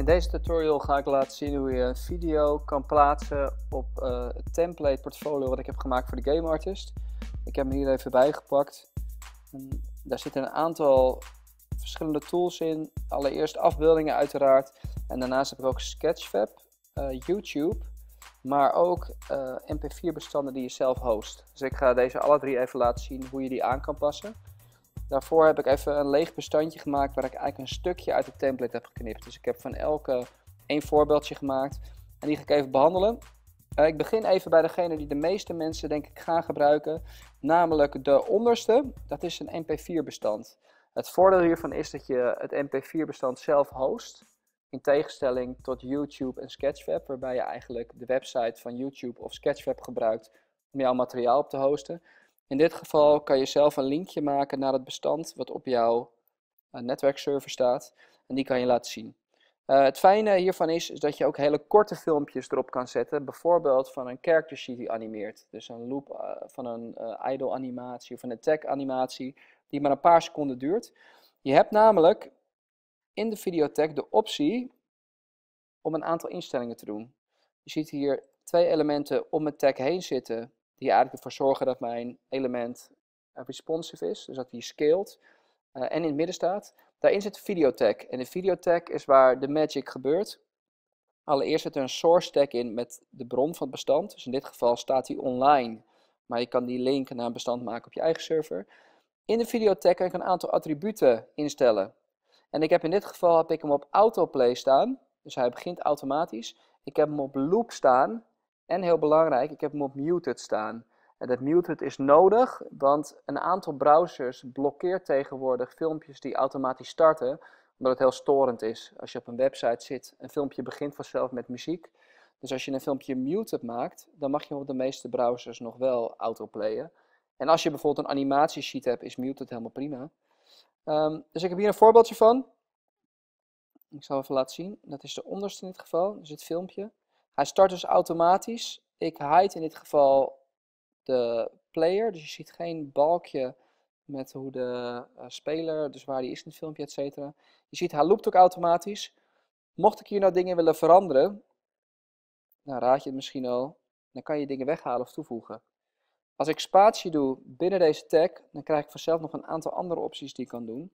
In deze tutorial ga ik laten zien hoe je een video kan plaatsen op eh, het template portfolio wat ik heb gemaakt voor de Game Artist. Ik heb hem hier even bijgepakt. En daar zitten een aantal verschillende tools in. Allereerst afbeeldingen uiteraard. En daarnaast heb ik ook Sketchfab, eh, YouTube, maar ook eh, mp4 bestanden die je zelf host. Dus ik ga deze alle drie even laten zien hoe je die aan kan passen. Daarvoor heb ik even een leeg bestandje gemaakt waar ik eigenlijk een stukje uit de template heb geknipt. Dus ik heb van elke één voorbeeldje gemaakt en die ga ik even behandelen. Eh, ik begin even bij degene die de meeste mensen denk ik gaan gebruiken, namelijk de onderste. Dat is een MP4 bestand. Het voordeel hiervan is dat je het MP4 bestand zelf host. In tegenstelling tot YouTube en Sketchfab, waarbij je eigenlijk de website van YouTube of Sketchfab gebruikt om jouw materiaal op te hosten. In dit geval kan je zelf een linkje maken naar het bestand wat op jouw eh, netwerkserver staat. En die kan je laten zien. Eh, het fijne hiervan is, dat je ook hele korte filmpjes erop kan zetten. Bijvoorbeeld van een character sheet die animeert. Dus een loop eh, van een uh, idle animatie of een tag animatie die maar een paar seconden duurt. Je hebt namelijk in de videotag de optie om een aantal instellingen te doen. Je ziet hier twee elementen om het tag heen zitten die eigenlijk ervoor zorgen dat mijn element eh, responsive is, dus dat die scaled eh, en in het midden staat. Daarin zit videotag en de videotag is waar de magic gebeurt. Allereerst zit er een source tag in met de bron van het bestand, dus in dit geval staat die online, maar je kan die link naar een bestand maken op je eigen server. In de videotag kan ik een aantal attributen instellen. En ik heb in dit geval heb ik hem op autoplay staan, dus hij begint automatisch. Ik heb hem op loop staan, en heel belangrijk, ik heb hem op muted staan. En dat muted is nodig, want een aantal browsers blokkeert tegenwoordig filmpjes die automatisch starten, omdat het heel storend is. Als je op een website zit, een filmpje begint vanzelf met muziek. Dus als je een filmpje muted maakt, dan mag je op de meeste browsers nog wel autoplayen. En als je bijvoorbeeld een animatiesheet hebt, is muted helemaal prima. Ehm, dus ik heb hier een voorbeeldje van. Ik zal even laten zien. Dat is de onderste in dit geval, dus het filmpje. Hij start dus automatisch. Ik hide in dit geval de player. Dus je ziet geen balkje met hoe de eh, speler, dus waar die is in het filmpje, et cetera. Je ziet, hij loopt ook automatisch. Mocht ik hier nou dingen willen veranderen, nou raad je het misschien al, dan kan je dingen weghalen of toevoegen. Als ik spatie doe binnen deze tag, dan krijg ik vanzelf nog een aantal andere opties die ik kan doen.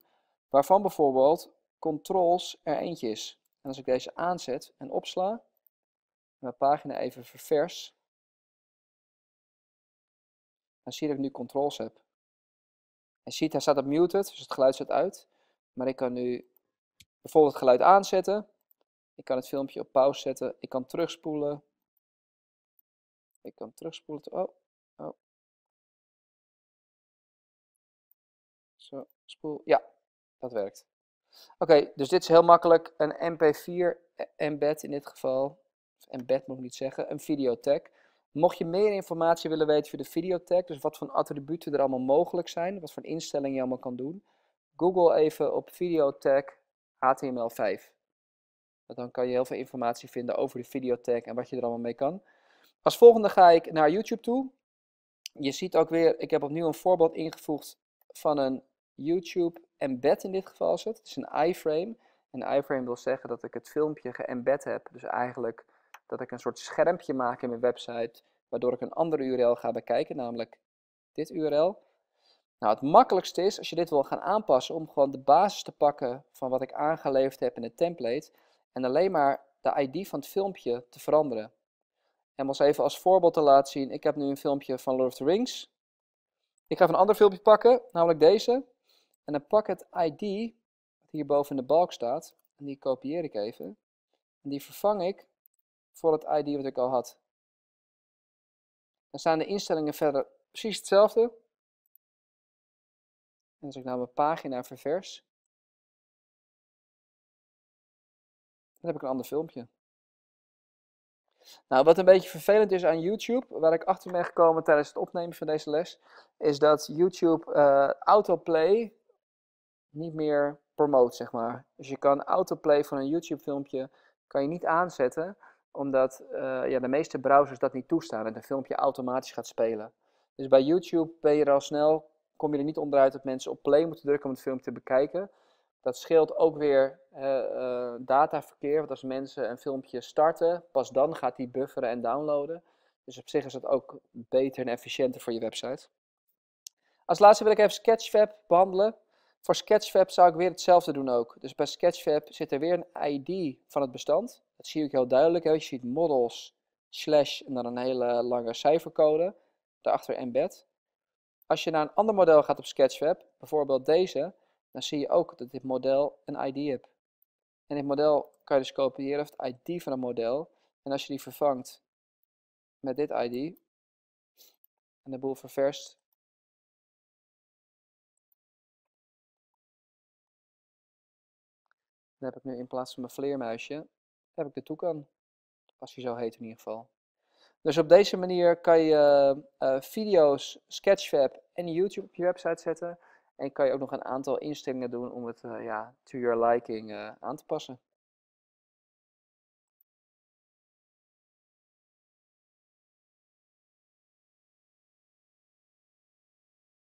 Waarvan bijvoorbeeld controls er eentje is. En als ik deze aanzet en opsla, mijn pagina even ververs, dan zie je dat ik nu controls heb. En ziet, hij staat op muted, dus het geluid zet uit. Maar ik kan nu bijvoorbeeld het geluid aanzetten. Ik kan het filmpje op pauze zetten. Ik kan terugspoelen. Ik kan terugspoelen. Oh, oh. Zo, spoel. Ja, dat werkt. Oké, dus dit is heel makkelijk. Een MP4 embed in dit geval embed moet ik niet zeggen, een videotag. Mocht je meer informatie willen weten over de videotag, dus wat voor attributen er allemaal mogelijk zijn, wat voor instellingen je allemaal kan doen, Google even op videotag HTML5. dan kan je heel veel informatie vinden over de videotag en wat je er allemaal mee kan. Als volgende ga ik naar YouTube toe. Je ziet ook weer, ik heb opnieuw een voorbeeld ingevoegd van een YouTube embed in dit geval is het. Het is een iframe. Een iframe wil zeggen dat ik het filmpje geembed heb. Dus eigenlijk dat ik een soort schermpje maak in mijn website, waardoor ik een andere URL ga bekijken, namelijk dit URL. Nou, het makkelijkste is, als je dit wil gaan aanpassen, om gewoon de basis te pakken van wat ik aangeleverd heb in het template en alleen maar de ID van het filmpje te veranderen. En eens even als voorbeeld te laten zien, ik heb nu een filmpje van Lord of the Rings. Ik ga even een ander filmpje pakken, namelijk deze. En dan pak het ID, wat hierboven in de balk staat, en die kopieer ik even. En die vervang ik voor het ID wat ik al had. Dan staan de instellingen verder precies hetzelfde. En als ik nou mijn pagina ververs, dan heb ik een ander filmpje. Nou, wat een beetje vervelend is aan YouTube, waar ik achter ben gekomen tijdens het opnemen van deze les, is dat YouTube eh, autoplay niet meer promoot, zeg maar. Dus je kan autoplay van een YouTube filmpje kan je niet aanzetten, omdat eh, ja, de meeste browsers dat niet toestaan en een filmpje automatisch gaat spelen. Dus bij YouTube ben je er al snel, kom je er niet onderuit dat mensen op play moeten drukken om het filmpje te bekijken. Dat scheelt ook weer eh, eh, dataverkeer, want als mensen een filmpje starten, pas dan gaat die bufferen en downloaden. Dus op zich is dat ook beter en efficiënter voor je website. Als laatste wil ik even Sketchfab behandelen. Voor Sketchfab zou ik weer hetzelfde doen ook. Dus bij Sketchfab zit er weer een ID van het bestand. Dat zie ik heel duidelijk. Hè. Je ziet models, slash en dan een hele lange cijfercode. Daarachter embed. Als je naar een ander model gaat op Sketchfab, bijvoorbeeld deze, dan zie je ook dat dit model een ID heeft. En dit model kan je dus kopiëren of het ID van een model. En als je die vervangt met dit ID en de boel ververst, dan heb ik nu in plaats van mijn vleermuisje heb ik de kan, Als hij zo heet in ieder geval. Dus op deze manier kan je eh, eh, video's, Sketchfab en YouTube op je website zetten. En kan je ook nog een aantal instellingen doen om het eh, ja, to your liking aan te passen.